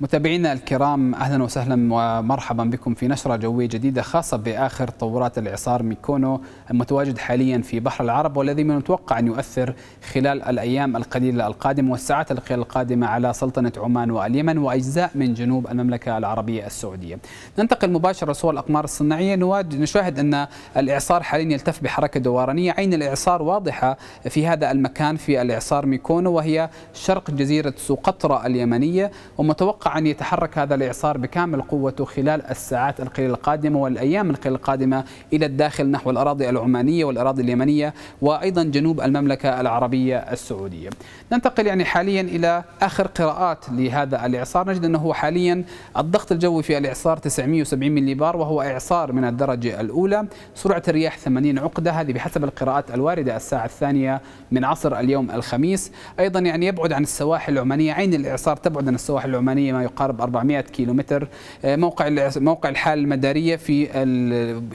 متابعينا الكرام اهلا وسهلا ومرحبا بكم في نشره جويه جديده خاصه باخر تطورات الاعصار ميكونو المتواجد حاليا في بحر العرب والذي من المتوقع ان يؤثر خلال الايام القليله القادمه والساعات القليله القادمه على سلطنه عمان واليمن واجزاء من جنوب المملكه العربيه السعوديه. ننتقل مباشره لصور الاقمار الصناعيه نشاهد ان الاعصار حاليا يلتف بحركه دورانيه عين الاعصار واضحه في هذا المكان في الاعصار ميكونو وهي شرق جزيره سقطرى اليمنيه ومتوقع أن يتحرك هذا الإعصار بكامل قوته خلال الساعات القليلة القادمة والأيام القليلة القادمة إلى الداخل نحو الأراضي العمانية والأراضي اليمنية وأيضا جنوب المملكة العربية السعودية ننتقل يعني حاليا إلى آخر قراءات لهذا الإعصار نجد أنه حاليا الضغط الجوي في الإعصار 970 ملي بار وهو إعصار من الدرجة الأولى سرعة الرياح 80 عقدة هذه بحسب القراءات الواردة الساعة الثانية من عصر اليوم الخميس أيضا يعني يبعد عن السواحل العمانية عين الإعصار تبعد عن السواحل العمانية ما يقارب 400 كيلومتر آه، موقع موقع الحاله المداريه في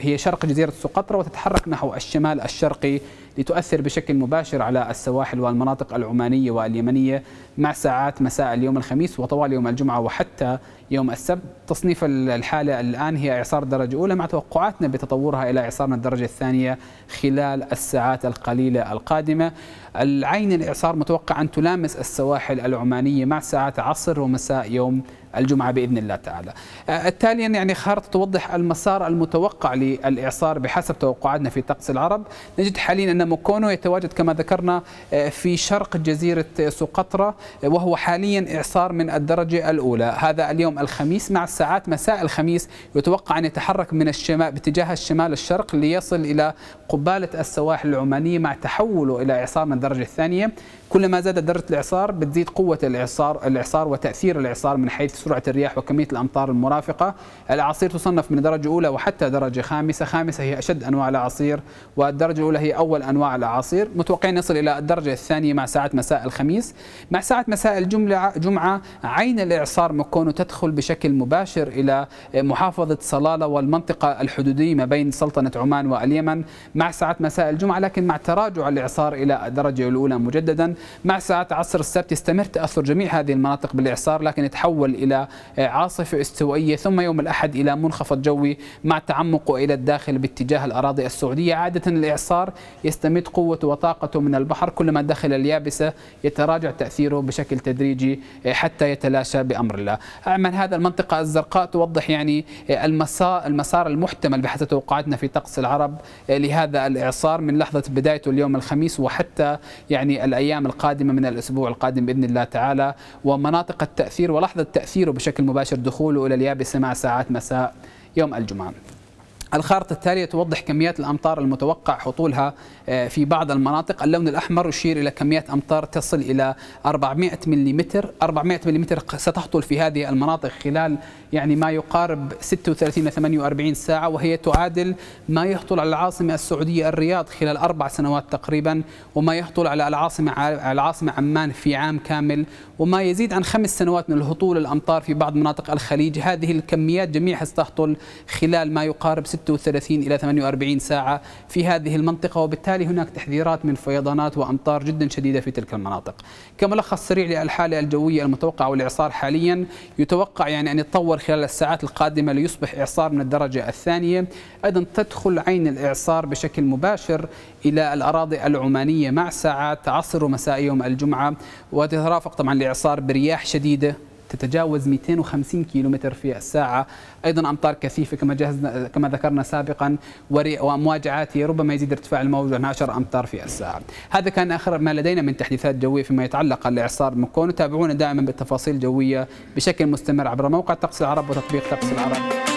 هي شرق جزيره سقطرى وتتحرك نحو الشمال الشرقي لتؤثر بشكل مباشر على السواحل والمناطق العمانية واليمنية مع ساعات مساء اليوم الخميس وطوال يوم الجمعة وحتى يوم السبت تصنيف الحالة الآن هي إعصار درجة أولى مع توقعاتنا بتطورها إلى إعصارنا الدرجة الثانية خلال الساعات القليلة القادمة العين الإعصار متوقع أن تلامس السواحل العمانية مع ساعات عصر ومساء يوم الجمعة بإذن الله تعالى آه، التاليا يعني خارطة توضح المسار المتوقع للإعصار بحسب توقعاتنا في طقس العرب نجد حاليا أن موكونو يتواجد كما ذكرنا آه، في شرق جزيرة سقطرة آه، وهو حاليا إعصار من الدرجة الأولى هذا اليوم الخميس مع الساعات مساء الخميس يتوقع أن يتحرك من الشمال باتجاه الشمال الشرق ليصل إلى قبالة السواحل العمانية مع تحوله إلى إعصار من الدرجة الثانية كلما زادت درجه الاعصار بتزيد قوه الاعصار الاعصار وتاثير الاعصار من حيث سرعه الرياح وكميه الامطار المرافقه الاعاصير تصنف من درجه اولى وحتى درجه خامسه خامسه هي اشد انواع الاعاصير والدرجه الاولى هي اول انواع الاعاصير متوقعين نصل الى الدرجه الثانيه مع ساعات مساء الخميس مع ساعات مساء الجمعه جمعه عين الاعصار مكونه تدخل بشكل مباشر الى محافظه صلاله والمنطقه الحدوديه ما بين سلطنه عمان واليمن مع ساعات مساء الجمعه لكن مع تراجع الاعصار الى الدرجه الاولى مجددا مع ساعات عصر السبت يستمر تأثر جميع هذه المناطق بالإعصار لكن يتحول إلى آه، عاصفة استوائية ثم يوم الأحد إلى منخفض جوي مع تعمقه إلى الداخل باتجاه الأراضي السعودية عادة الإعصار يستمد قوته وطاقته من البحر كلما دخل اليابسة يتراجع تأثيره بشكل تدريجي آه، حتى يتلاشى بأمر الله اعمل هذا المنطقة الزرقاء توضح يعني آه، المسار, المسار المحتمل بحسب توقعاتنا في طقس العرب لهذا الإعصار من لحظة بدايته اليوم الخميس وحتى يعني الأيام القادمة من الأسبوع القادم بإذن الله تعالى ومناطق التأثير ولحظة تأثيره بشكل مباشر دخوله إلى اليابسة مع ساعات مساء يوم الجمعة الخارطة التالية توضح كميات الأمطار المتوقع حطولها آه، في بعض المناطق اللون الأحمر يشير إلى كميات أمطار تصل إلى 400 ملم 400 ملم ستحطل في هذه المناطق خلال يعني ما يقارب 36 إلى 48 ساعة وهي تعادل ما يحطل على العاصمة السعودية الرياض خلال أربع سنوات تقريبا وما يحطل على العاصمة العاصمة عمان في عام كامل وما يزيد عن خمس سنوات من الهطول الأمطار في بعض مناطق الخليج هذه الكميات جميعها ستحطل خلال ما يقارب 36 إلى 48 ساعة في هذه المنطقة وبالتالي هناك تحذيرات من فيضانات وأمطار جدا شديدة في تلك المناطق كملخص سريع للحالة الجوية المتوقعة والإعصار حاليا يتوقع يعني أن يتطور خلال الساعات القادمة ليصبح إعصار من الدرجة الثانية أيضا تدخل عين الإعصار بشكل مباشر إلى الأراضي العمانية مع ساعات عصر ومساء يوم الجمعة وتترافق طبعا الإعصار برياح شديدة تتجاوز 250 كيلومتر في الساعة أيضا أمطار كثيفة كما جهزنا كما ذكرنا سابقا وأمواج عاتية ربما يزيد ارتفاع الموج عن 10 أمتار في الساعة هذا كان آخر ما لدينا من تحديثات جوية فيما يتعلق الإعصار مكون تابعونا دائما بالتفاصيل الجوية بشكل مستمر عبر موقع طقس العرب وتطبيق طقس العرب